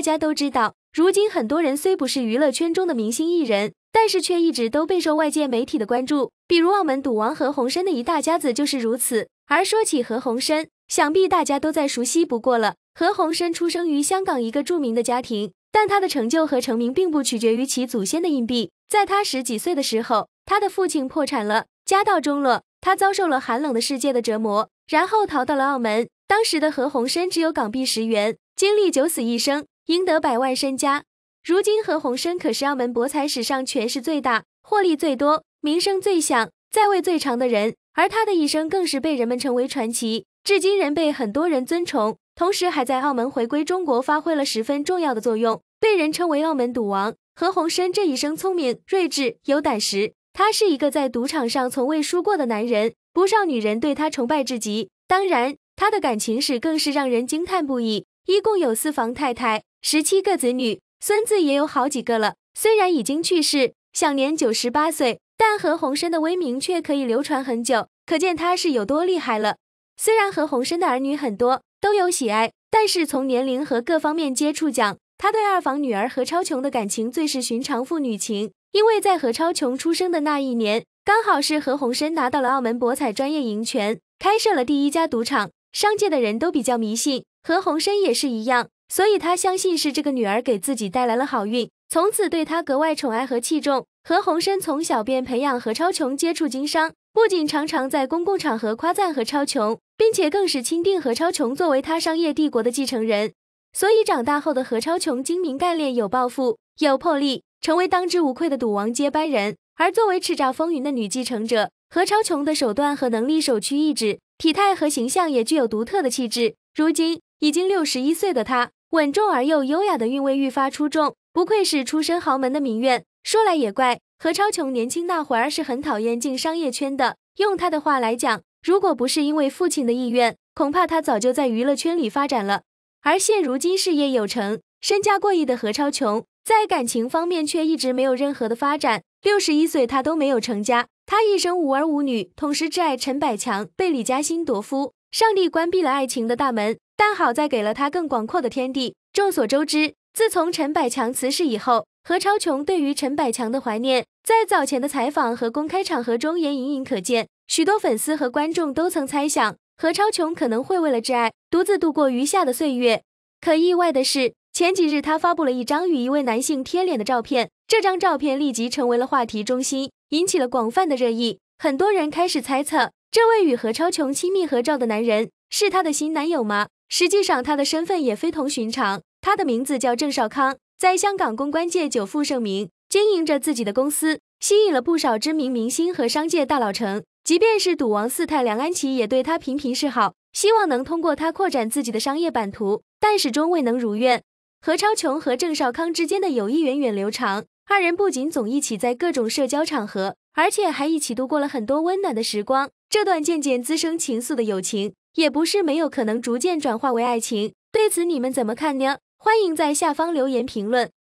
大家都知道，如今很多人虽不是娱乐圈中的明星艺人，但是却一直都备受外界媒体的关注。比如澳门赌王何鸿燊的一大家子就是如此。而说起何鸿燊，想必大家都再熟悉不过了。何鸿燊出生于香港一个著名的家庭，但他的成就和成名并不取决于其祖先的硬币。在他十几岁的时候，他的父亲破产了，家道中落，他遭受了寒冷的世界的折磨，然后逃到了澳门。当时的何鸿燊只有港币十元，经历九死一生。赢得百万身家，如今何鸿燊可是澳门博彩史上权势最大、获利最多、名声最响、在位最长的人，而他的一生更是被人们称为传奇，至今仍被很多人尊崇。同时，还在澳门回归中国发挥了十分重要的作用，被人称为澳门赌王。何鸿燊这一生聪明、睿智、有胆识，他是一个在赌场上从未输过的男人，不少女人对他崇拜至极。当然，他的感情史更是让人惊叹不已。一共有四房太太，十七个子女，孙子也有好几个了。虽然已经去世，享年九十八岁，但何鸿燊的威名却可以流传很久，可见他是有多厉害了。虽然何鸿燊的儿女很多，都有喜爱，但是从年龄和各方面接触讲，他对二房女儿何超琼的感情最是寻常父女情。因为在何超琼出生的那一年，刚好是何鸿燊拿到了澳门博彩专业营权，开设了第一家赌场。商界的人都比较迷信，何鸿燊也是一样，所以他相信是这个女儿给自己带来了好运，从此对他格外宠爱和器重。何鸿燊从小便培养何超琼接触经商，不仅常常在公共场合夸赞何超琼，并且更是钦定何超琼作为他商业帝国的继承人。所以长大后的何超琼精明干练，有抱负，有魄力，成为当之无愧的赌王接班人。而作为叱咤风云的女继承者。何超琼的手段和能力首屈一指，体态和形象也具有独特的气质。如今已经六十一岁的她，稳重而又优雅的韵味愈发出众，不愧是出身豪门的名媛。说来也怪，何超琼年轻那会儿是很讨厌进商业圈的，用她的话来讲，如果不是因为父亲的意愿，恐怕她早就在娱乐圈里发展了。而现如今事业有成、身价过亿的何超琼，在感情方面却一直没有任何的发展，六十一岁她都没有成家。他一生无儿无女，同时挚爱陈百强被李嘉欣夺夫，上帝关闭了爱情的大门，但好在给了他更广阔的天地。众所周知，自从陈百强辞世以后，何超琼对于陈百强的怀念，在早前的采访和公开场合中也隐隐可见。许多粉丝和观众都曾猜想何超琼可能会为了挚爱独自度过余下的岁月，可意外的是，前几日她发布了一张与一位男性贴脸的照片。这张照片立即成为了话题中心，引起了广泛的热议。很多人开始猜测，这位与何超琼亲密合照的男人是她的新男友吗？实际上，他的身份也非同寻常。他的名字叫郑少康，在香港公关界久负盛名，经营着自己的公司，吸引了不少知名明星和商界大佬。成，即便是赌王四太梁安琪也对他频频示好，希望能通过他扩展自己的商业版图，但始终未能如愿。何超琼和郑少康之间的友谊源远流长。二人不仅总一起在各种社交场合，而且还一起度过了很多温暖的时光。这段渐渐滋生情愫的友情，也不是没有可能逐渐转化为爱情。对此，你们怎么看呢？欢迎在下方留言评论。